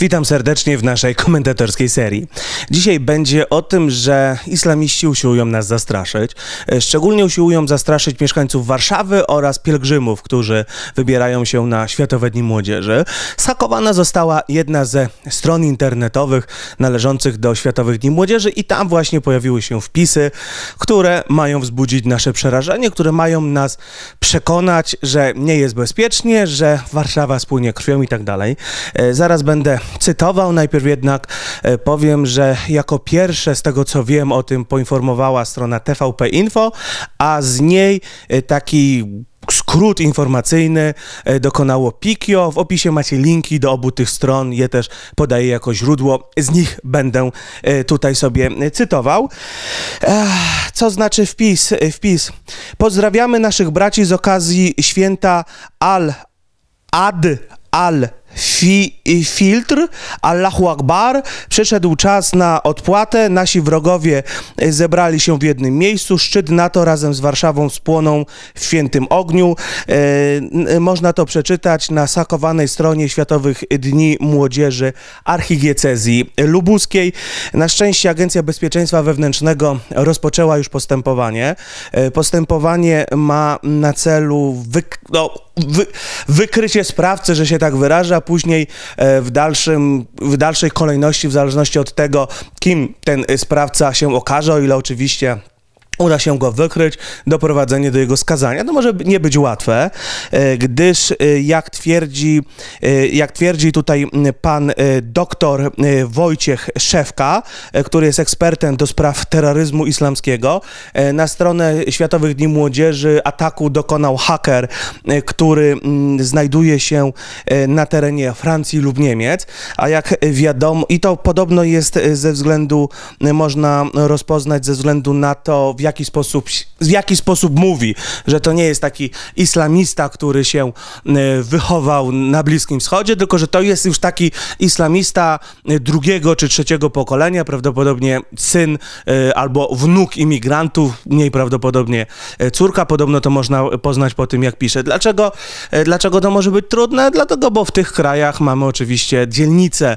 Witam serdecznie w naszej komentatorskiej serii. Dzisiaj będzie o tym, że islamiści usiłują nas zastraszyć. E, szczególnie usiłują zastraszyć mieszkańców Warszawy oraz pielgrzymów, którzy wybierają się na Światowe Dni Młodzieży. Sakowana została jedna ze stron internetowych należących do Światowych Dni Młodzieży i tam właśnie pojawiły się wpisy, które mają wzbudzić nasze przerażenie, które mają nas przekonać, że nie jest bezpiecznie, że Warszawa spłynie krwią i tak dalej. E, zaraz będę cytował. Najpierw jednak e, powiem, że jako pierwsze z tego co wiem o tym poinformowała strona TVP Info, a z niej e, taki skrót informacyjny e, dokonało Pikio. W opisie macie linki do obu tych stron, je też podaję jako źródło. Z nich będę tutaj sobie cytował. Co znaczy wpis? Wpis. Pozdrawiamy naszych braci z okazji święta Al Ad Al fi, y, filtr, Allahu Akbar, przyszedł czas na odpłatę, nasi wrogowie y, zebrali się w jednym miejscu, szczyt NATO razem z Warszawą spłonął w świętym ogniu. E, można to przeczytać na sakowanej stronie Światowych Dni Młodzieży Archidiecezji Lubuskiej. Na szczęście Agencja Bezpieczeństwa Wewnętrznego rozpoczęła już postępowanie. E, postępowanie ma na celu wykonanie No, wy, wykrycie sprawcy, że się tak wyraża, a później e, w, dalszym, w dalszej kolejności, w zależności od tego, kim ten e, sprawca się okaże, o ile oczywiście uda się go wykryć, doprowadzenie do jego skazania. To może nie być łatwe, e, gdyż e, jak twierdzi, e, jak twierdzi tutaj pan doktor Wojciech Szewka, który jest ekspertem do spraw terroryzmu islamskiego, na stronę Światowych Dni Młodzieży ataku dokonał haker, który znajduje się na terenie Francji lub Niemiec, a jak wiadomo, i to podobno jest ze względu, można rozpoznać ze względu na to, w jaki sposób, w jaki sposób mówi, że to nie jest taki islamista, który się e, wychował na Bliskim Wschodzie, tylko że to jest już taki islamista e, drugiego czy trzeciego pokolenia, prawdopodobnie syn e, albo wnuk imigrantów, mniej prawdopodobnie córka, podobno to można poznać po tym, jak pisze. Dlaczego, dlaczego to może być trudne? Dlatego, bo w tych krajach mamy oczywiście dzielnice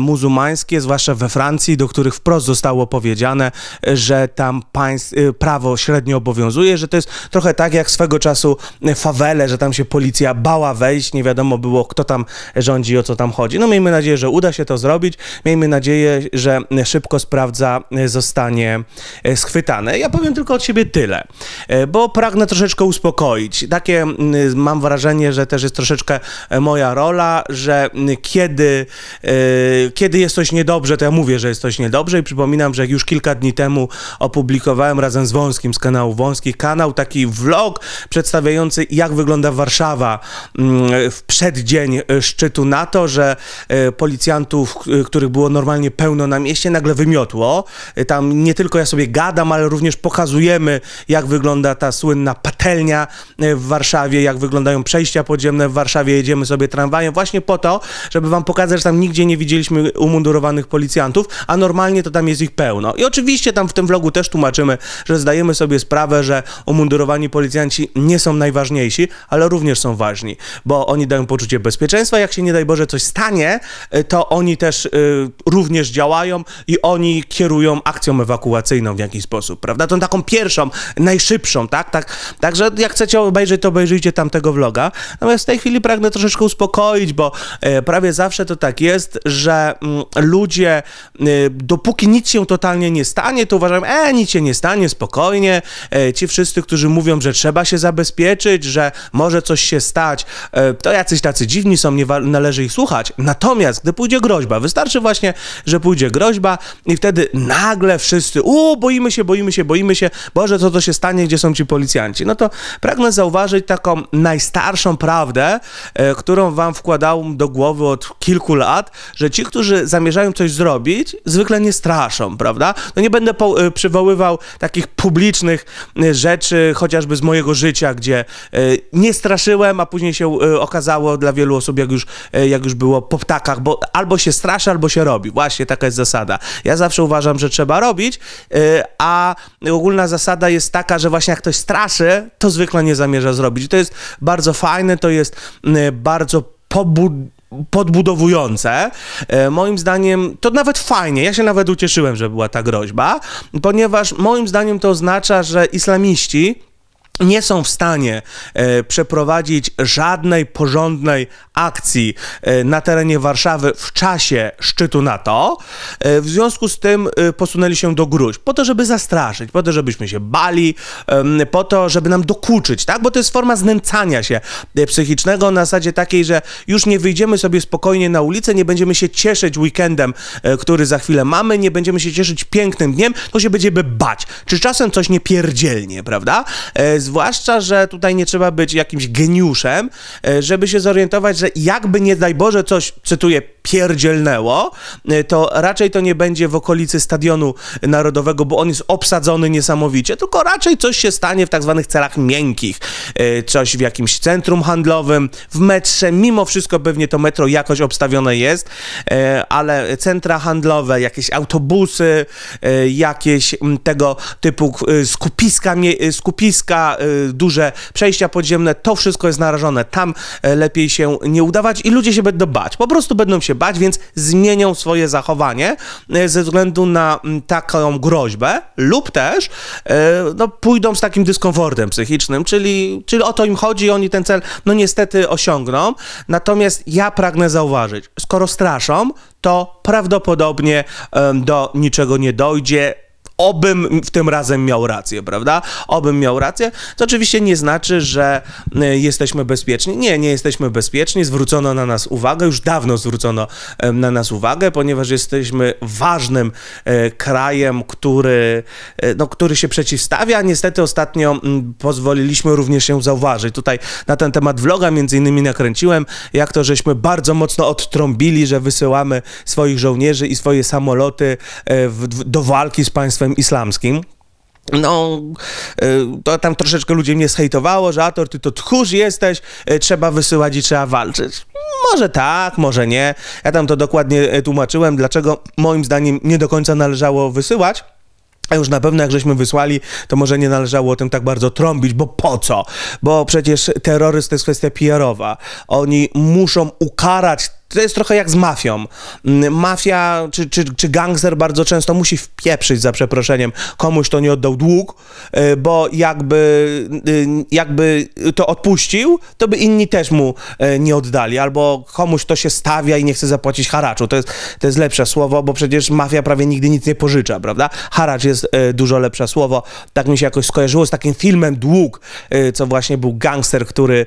muzułmańskie, zwłaszcza we Francji, do których wprost zostało powiedziane, że tam państw, prawo średnio obowiązuje, że to jest trochę tak jak swego czasu e, fawele, że tam się policja bała wejść, nie wiadomo było kto tam rządzi, o co tam chodzi. No miejmy nadzieję, że uda się to zrobić, miejmy nadzieję, że szybko sprawdza e, zostanie e, schwytane. Ja powiem tylko od siebie tyle, bo pragnę troszeczkę uspokoić. Takie mam wrażenie, że też jest troszeczkę moja rola, że kiedy, kiedy jest coś niedobrze, to ja mówię, że jest coś niedobrze i przypominam, że już kilka dni temu opublikowałem raz razem z Wąskim z kanału Wąski. Kanał taki vlog przedstawiający jak wygląda Warszawa mm, w przeddzień e, szczytu NATO, że e, policjantów, e, których było normalnie pełno na mieście, nagle wymiotło. Tam nie tylko ja sobie gadam, ale również pokazujemy jak wygląda ta słynna patelnia w Warszawie, jak wyglądają przejścia podziemne w Warszawie. Jedziemy sobie tramwajem właśnie po to, żeby wam pokazać, że tam nigdzie nie widzieliśmy umundurowanych policjantów, a normalnie to tam jest ich pełno. I oczywiście tam w tym vlogu też tłumaczymy że zdajemy sobie sprawę, że umundurowani policjanci nie są najważniejsi, ale również są ważni, bo oni dają poczucie bezpieczeństwa. Jak się nie daj Boże coś stanie, y, to oni też y, również działają i oni kierują akcją ewakuacyjną w jakiś sposób, prawda? Tą taką pierwszą, najszybszą, tak? tak także jak chcecie obejrzeć, to obejrzyjcie tamtego vloga. Natomiast w tej chwili pragnę troszeczkę uspokoić, bo y, prawie zawsze to tak jest, że mm, ludzie, y, dopóki nic się totalnie nie stanie, to uważają, e, nic się nie stanie, spokojnie, e, ci wszyscy, którzy mówią, że trzeba się zabezpieczyć, że może coś się stać, e, to jacyś tacy dziwni są, nie należy ich słuchać. Natomiast, gdy pójdzie groźba, wystarczy właśnie, że pójdzie groźba i wtedy nagle wszyscy, u, boimy się, boimy się, boimy się, Boże, co to się stanie, gdzie są ci policjanci? No to pragnę zauważyć taką najstarszą prawdę, e, którą wam wkładałem do głowy od kilku lat, że ci, którzy zamierzają coś zrobić, zwykle nie straszą, prawda? No nie będę po, przywoływał takich takich publicznych y, rzeczy, chociażby z mojego życia, gdzie y, nie straszyłem, a później się y, okazało dla wielu osób, jak już, jak już było po ptakach, bo albo się straszy, albo się robi. Właśnie taka jest zasada. Ja zawsze uważam, że trzeba robić, a ogólna zasada jest taka, że właśnie jak ktoś straszy, to zwykle nie zamierza zrobić. I to jest bardzo fajne, to jest bardzo pobud podbudowujące. E, moim zdaniem to nawet fajnie, ja się nawet ucieszyłem, że była ta groźba, ponieważ moim zdaniem to oznacza, że islamiści nie są w stanie e, przeprowadzić żadnej porządnej akcji e, na terenie Warszawy w czasie szczytu NATO. E, w związku z tym e, posunęli się do Gruź, po to, żeby zastraszyć, po to, żebyśmy się bali, po to, żeby nam dokuczyć, tak? Bo to jest forma znęcania się e, psychicznego na zasadzie takiej, że już nie wyjdziemy sobie spokojnie na ulicę, nie będziemy się cieszyć weekendem, e, który za chwilę mamy, nie będziemy się cieszyć pięknym dniem, to się będziemy bać. Czy czasem coś nie pierdzielnie, prawda? Zwłaszcza, że tutaj nie trzeba być jakimś geniuszem, e, żeby się zorientować, że jakby nie daj Boże coś, cytuję, pierdzielnęło, e, to raczej to nie będzie w okolicy Stadionu Narodowego, bo on jest obsadzony niesamowicie, tylko raczej coś się stanie w tak zwanych celach miękkich. E, coś w jakimś centrum handlowym, w metrze, mimo wszystko pewnie to metro jakoś obstawione jest, ale centra handlowe, jakieś autobusy, jakieś tego typu skupiska, skupiska Y, duże przejścia podziemne, to wszystko jest narażone. Tam y, lepiej się nie udawać i ludzie się będą bać. Po prostu będą się bać, więc zmienią swoje zachowanie y, ze względu na mm, taką groźbę lub też no, pójdą z takim dyskomfortem psychicznym, czyli, czyli o to im chodzi, oni ten cel no niestety osiągną. Natomiast ja pragnę zauważyć, skoro straszą, to prawdopodobnie do niczego nie dojdzie obym w tym razem miał rację, prawda? Obym miał rację, to oczywiście nie znaczy, że y, jesteśmy bezpieczni. Nie, nie jesteśmy bezpieczni, zwrócono na nas uwagę, już dawno zwrócono na nas uwagę, ponieważ jesteśmy ważnym e, krajem, który, e, no, który się przeciwstawia. Niestety ostatnio pozwoliliśmy również się zauważyć. Tutaj na ten temat vloga między innymi nakręciłem, jak to, żeśmy bardzo mocno odtrąbili, że wysyłamy swoich żołnierzy i swoje samoloty e, w, do walki z państwem państwem islamskim. No, y, to tam troszeczkę ludzi mnie zhejtowało, że Ator, ty to tchórz jesteś, y, trzeba wysyłać i trzeba walczyć. Może tak, może nie. Ja tam to dokładnie y, tłumaczyłem, dlaczego moim zdaniem nie do końca należało wysyłać. A już na pewno jak żeśmy wysłali, to może nie należało o tym tak bardzo trąbić, bo po co? Bo przecież terroryzm to jest kwestia PR-owa. Oni muszą ukarać to jest trochę jak z mafią. Mm, mafia czy, czy, czy gangster bardzo często musi wpieprzyć, za przeproszeniem, komuś, to nie oddał dług, e, bo jakby, y, jakby to odpuścił, to by inni też mu e, nie oddali, albo komuś to się stawia i nie chce zapłacić haraczu. To jest, to jest lepsze słowo, bo przecież mafia prawie nigdy nic nie pożycza, prawda? Haracz jest e, dużo lepsze słowo. Tak mi się jakoś skojarzyło z takim filmem Dług, co właśnie był gangster, który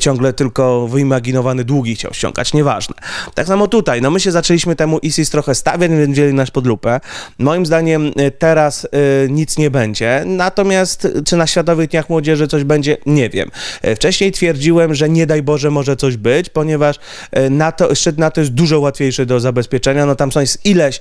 ciągle tylko wyimaginowany długi chciał ściągać, nieważne. Tak samo tutaj, no my się zaczęliśmy temu ISIS trochę stawiać, więc wzięli nas pod lupę. Moim zdaniem y, teraz y, nic nie będzie, natomiast y, czy na Światowych Dniach Młodzieży coś będzie, nie wiem. Y, wcześniej twierdziłem, że nie daj Boże może coś być, ponieważ NATO, szczyt NATO jest dużo łatwiejszy do zabezpieczenia, no tam są jest ileś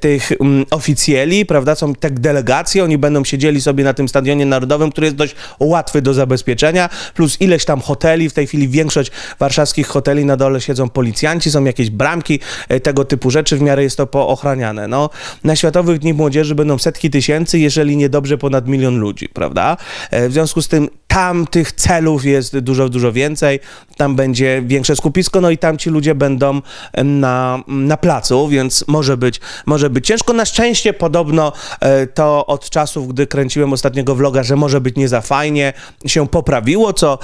tych mm, oficjeli, prawda, są tak delegacje, oni będą siedzieli sobie na tym Stadionie Narodowym, który jest dość łatwy do zabezpieczenia, plus ileś tam hoteli, w tej chwili większość warszawskich hoteli na dole siedzą policjanci, policjanci, są jakieś bramki, e, tego typu rzeczy, w miarę jest to poochraniane. No, na Światowych Dni Młodzieży będą setki tysięcy, jeżeli nie dobrze ponad milion ludzi, prawda? E, w związku z tym tam tych celów jest dużo, dużo więcej, tam będzie większe skupisko, no i tam ci ludzie będą na, na placu, więc może być, może być ciężko. Na szczęście podobno e, to od czasów, gdy kręciłem ostatniego vloga, że może być nie za fajnie, się poprawiło, co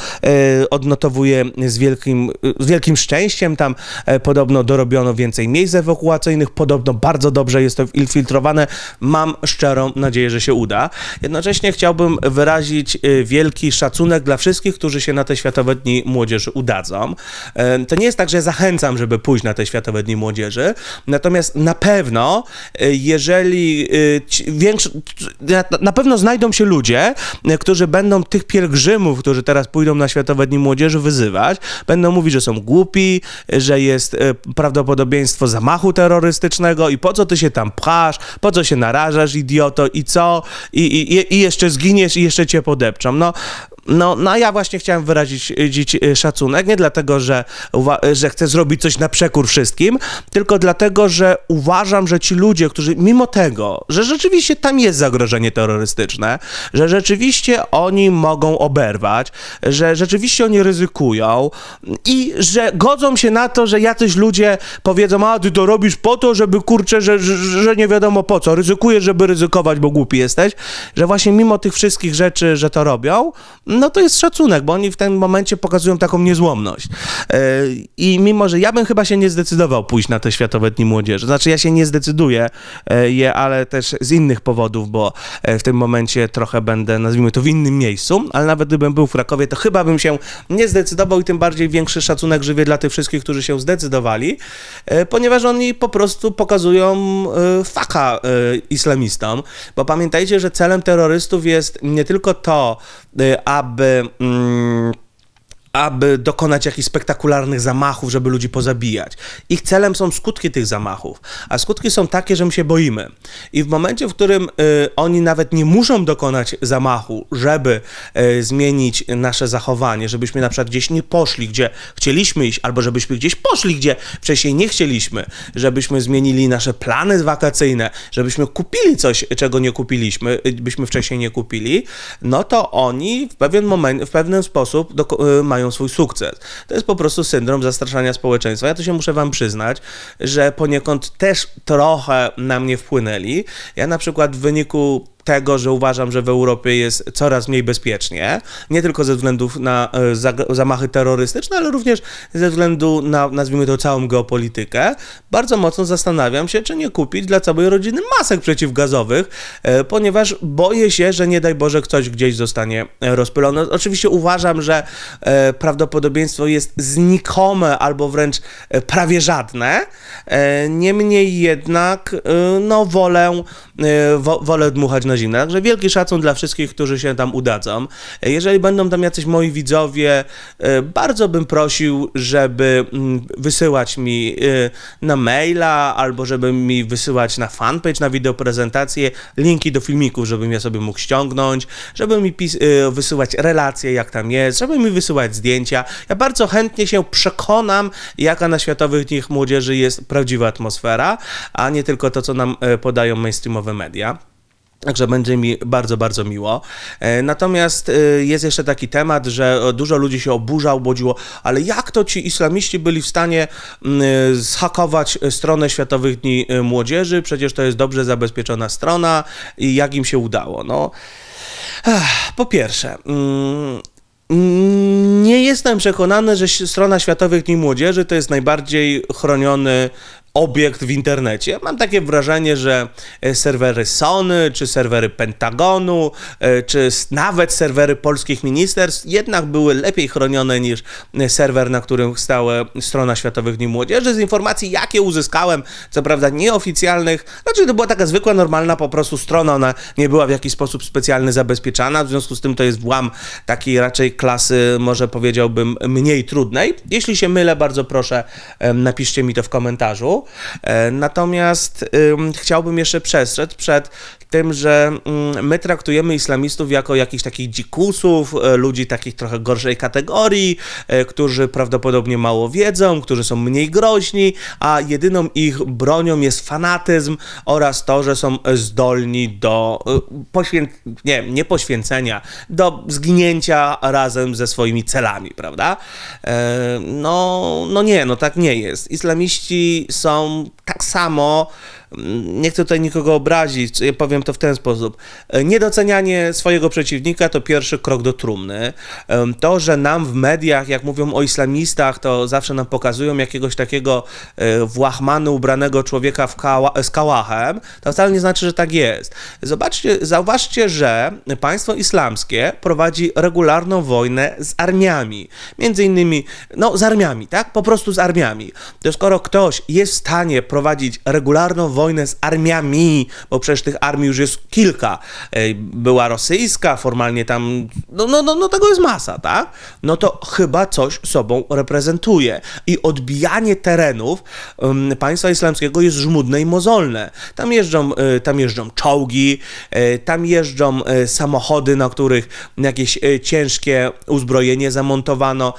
odnotowuję z wielkim, z wielkim szczęściem. Tam E, podobno dorobiono więcej miejsc ewakuacyjnych, podobno bardzo dobrze jest to infiltrowane. Mam szczerą nadzieję, że się uda. Jednocześnie chciałbym wyrazić e, wielki szacunek dla wszystkich, którzy się na te Światowe Dni Młodzieży udadzą. E, to nie jest tak, że zachęcam, żeby pójść na te Światowe Dni Młodzieży, natomiast na pewno, jeżeli większo... na pewno znajdą się ludzie, którzy będą tych pielgrzymów, którzy teraz pójdą na Światowe Dni Młodzieży wyzywać, będą mówić, że są głupi, że jest e, prawdopodobieństwo zamachu terrorystycznego i po co ty się tam pchasz, po co się narażasz, idioto, i co, i, i, i jeszcze zginiesz i jeszcze cię podepczą. No, no, no a ja właśnie chciałem wyrazić e, dziś e, szacunek, nie dlatego, że, że chcę zrobić coś na przekór wszystkim, tylko dlatego, że uważam, że ci ludzie, którzy mimo tego, że rzeczywiście tam jest zagrożenie terrorystyczne, że rzeczywiście oni mogą oberwać, że rzeczywiście oni ryzykują i że godzą się na to, że jacyś ludzie powiedzą, a ty to robisz po to, żeby kurczę, że, że, że nie wiadomo po co, ryzykujesz, żeby ryzykować, bo głupi jesteś, że właśnie mimo tych wszystkich rzeczy, że to robią, no to jest szacunek, bo oni w tym momencie pokazują taką niezłomność. E, I mimo, że ja bym chyba się nie zdecydował pójść na te Światowe Dni Młodzieży, znaczy ja się nie zdecyduję e, je, ale też z innych powodów, bo e, w tym momencie trochę będę, nazwijmy to, w innym miejscu, ale nawet gdybym był w Krakowie, to chyba bym się nie zdecydował i tym bardziej większy szacunek żywię dla tych wszystkich, którzy się zdecydowali, ponieważ oni po prostu pokazują faka islamistom, bo pamiętajcie, że celem terrorystów jest nie tylko to, Y, aby. Mm, aby dokonać jakichś spektakularnych zamachów, żeby ludzi pozabijać. Ich celem są skutki tych zamachów, a skutki są takie, że my się boimy. I w momencie, w którym y, oni nawet nie muszą dokonać zamachu, żeby y, zmienić nasze zachowanie, żebyśmy na przykład gdzieś nie poszli, gdzie chcieliśmy iść, albo żebyśmy gdzieś poszli, gdzie wcześniej nie chcieliśmy, żebyśmy zmienili nasze plany wakacyjne, żebyśmy kupili coś, czego nie kupiliśmy, y, byśmy wcześniej nie kupili, no to oni w pewien moment, w pewien sposób do, y, mają mają swój sukces. To jest po prostu syndrom zastraszania społeczeństwa. Ja to się muszę wam przyznać, że poniekąd też trochę na mnie wpłynęli. Ja na przykład w wyniku tego, że uważam, że w Europie jest coraz mniej bezpiecznie, nie tylko ze względów na e, zamachy terrorystyczne, ale również ze względu na, nazwijmy to, całą geopolitykę, bardzo mocno zastanawiam się, czy nie kupić dla całej rodziny masek przeciwgazowych, e, ponieważ boję się, że nie daj Boże ktoś gdzieś zostanie rozpylony. Oczywiście uważam, że e, prawdopodobieństwo jest znikome albo wręcz prawie żadne. Niemniej jednak, no wolę, wolę dmuchać na także wielki szacun dla wszystkich, którzy się tam udadzą. Jeżeli będą tam jacyś moi widzowie, e, bardzo bym prosił, żeby mm, wysyłać mi e, na maila, albo żeby mi wysyłać na fanpage, na wideoprezentację linki do filmików, żebym ja sobie mógł ściągnąć, żeby mi e, wysyłać relacje, jak tam jest, żeby mi wysyłać zdjęcia. Ja bardzo chętnie się przekonam, jaka na Światowych Dniach Młodzieży jest prawdziwa atmosfera, a nie tylko to, co nam podają mainstreamowe media. Także będzie mi bardzo, bardzo miło. E, natomiast e, jest jeszcze taki temat, że e, dużo ludzi się oburza, obudziło, ale jak to ci islamiści byli w stanie zhakować stronę Światowych Dni Młodzieży? Przecież to jest dobrze zabezpieczona strona i jak im się udało? No, po pierwsze, mm, mm, nie jestem przekonany, że strona Światowych Dni Młodzieży to jest najbardziej chroniony obiekt w internecie. Mam takie wrażenie, że e, serwery Sony, czy serwery Pentagonu, e, czy nawet serwery polskich ministerstw jednak były lepiej chronione niż e, serwer, na którym stała strona Światowych Dni Młodzieży. Z informacji, jakie uzyskałem, co prawda nieoficjalnych, znaczy to była taka zwykła, normalna po prostu strona, ona nie była w jakiś sposób specjalnie zabezpieczana, w związku z tym to jest włam takiej raczej klasy, może powiedziałbym, mniej trudnej. Jeśli się mylę, bardzo proszę, napiszcie mi to w komentarzu. E, natomiast chciałbym jeszcze przestrzec przed tym, że my traktujemy islamistów jako jakichś takich dzikusów, e, ludzi takich trochę gorszej kategorii, e, którzy prawdopodobnie mało wiedzą, którzy są mniej groźni, a jedyną ich bronią jest fanatyzm oraz to, że są zdolni do poświę... nie, nie poświęcenia, do zginięcia razem ze swoimi celami, prawda? No, no nie, no tak nie jest. Islamiści są são tak samo, mm, nie chcę tutaj nikogo obrazić, powiem to w ten sposób. E, niedocenianie swojego przeciwnika to pierwszy krok do trumny. To, że nam w mediach, jak mówią o islamistach, to zawsze nam pokazują jakiegoś takiego e, włachmany ubranego człowieka w kała, z kałachem, to wcale nie znaczy, że tak jest. Zobaczcie, zauważcie, że państwo islamskie prowadzi regularną wojnę z armiami. Między innymi, no z armiami, tak? Po prostu z armiami. To skoro ktoś jest w stanie prowadzić prowadzić regularną wojnę z armiami, bo przecież tych armii już jest kilka. E, była rosyjska, formalnie tam, no, no, no, no tego jest masa, tak? No to chyba coś sobą reprezentuje. I odbijanie terenów um, państwa islamskiego jest żmudne i mozolne. Tam jeżdżą, y, tam jeżdżą czołgi, y, tam jeżdżą y, samochody, na których jakieś ciężkie uzbrojenie zamontowano,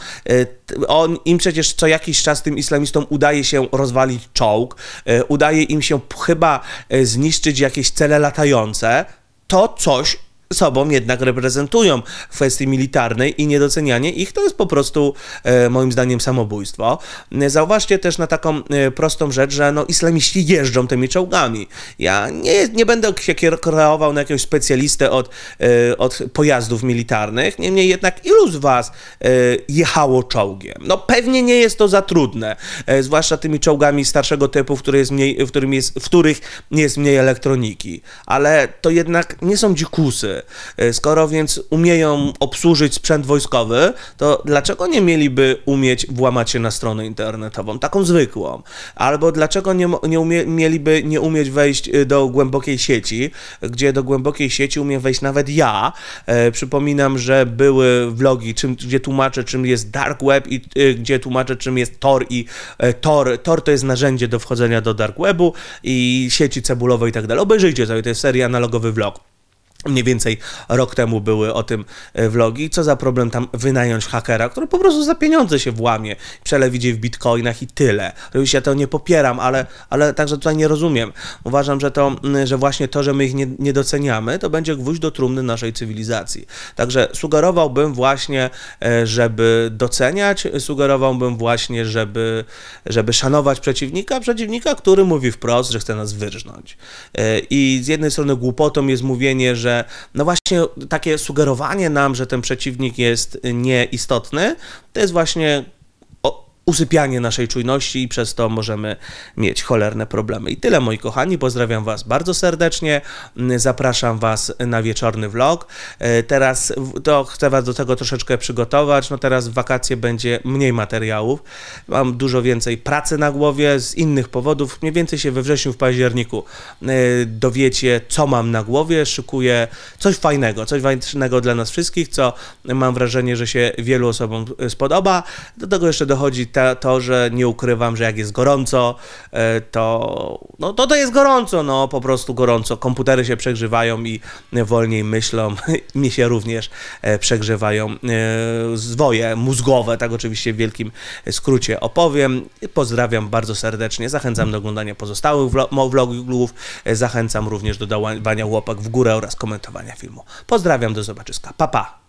on, im przecież co jakiś czas tym islamistom udaje się rozwalić czołg, e, udaje im się chyba e, zniszczyć jakieś cele latające, to coś sobą jednak reprezentują w kwestii militarnej i niedocenianie ich to jest po prostu e, moim zdaniem samobójstwo. Zauważcie też na taką e, prostą rzecz, że no, islamiści jeżdżą tymi czołgami. Ja nie, nie będę się kreował na jakiegoś specjalistę od, e, od pojazdów militarnych, niemniej jednak ilu z was jechało czołgiem? No pewnie nie jest to za trudne, zwłaszcza tymi czołgami starszego typu, w, jest mniej, w, którym jest, w których jest mniej elektroniki, ale to jednak nie są dzikusy, E, skoro więc umieją obsłużyć sprzęt wojskowy, to dlaczego nie mieliby umieć włamać się na stronę internetową, taką zwykłą? Albo dlaczego nie, nie umie, mieliby nie umieć wejść e, do głębokiej sieci, gdzie do głębokiej sieci umiem wejść nawet ja? E, przypominam, że były vlogi, czym, gdzie tłumaczę, czym jest dark web i e, gdzie tłumaczę, czym jest Tor i e, Tor. Tor to jest narzędzie do wchodzenia do dark webu i sieci cebulowej i tak dalej. Obejrzyjcie sobie, to jest seria analogowy vlog. Mniej więcej rok temu były o tym e, vlogi. Co za problem tam wynająć hakera, który po prostu za pieniądze się włamie, przelewidzie w bitcoinach i tyle. Oczywiście ja to nie popieram, ale, ale także tutaj nie rozumiem. Uważam, że, to, że właśnie to, że my ich nie, nie doceniamy, to będzie gwóźdź do trumny naszej cywilizacji. Także sugerowałbym właśnie, e, żeby doceniać, sugerowałbym właśnie, żeby, żeby szanować przeciwnika, przeciwnika, który mówi wprost, że chce nas wyrżnąć. E, I z jednej strony głupotą jest mówienie, że że no właśnie takie sugerowanie nam, że ten przeciwnik jest nieistotny, to jest właśnie usypianie naszej czujności i przez to możemy mieć cholerne problemy. I tyle moi kochani, pozdrawiam Was bardzo serdecznie, zapraszam Was na wieczorny vlog. E, teraz to chcę Was do tego troszeczkę przygotować, no teraz w wakacje będzie mniej materiałów, mam dużo więcej pracy na głowie z innych powodów, mniej więcej się we wrześniu, w październiku e, dowiecie co mam na głowie, szykuję coś fajnego, coś fajnego dla nas wszystkich, co mam wrażenie, że się wielu osobom e, spodoba. Do tego jeszcze dochodzi to, że nie ukrywam, że jak jest gorąco, e, to, no, to to jest gorąco, no po prostu gorąco. Komputery się przegrzewają i wolniej myślą. Mnie się również e, przegrzewają e, zwoje mózgowe, tak oczywiście w wielkim skrócie opowiem. Pozdrawiam bardzo serdecznie, zachęcam do oglądania pozostałych vlogów, zachęcam również do dawania łopak w górę oraz komentowania filmu. Pozdrawiam, do zobaczyska. Pa, pa!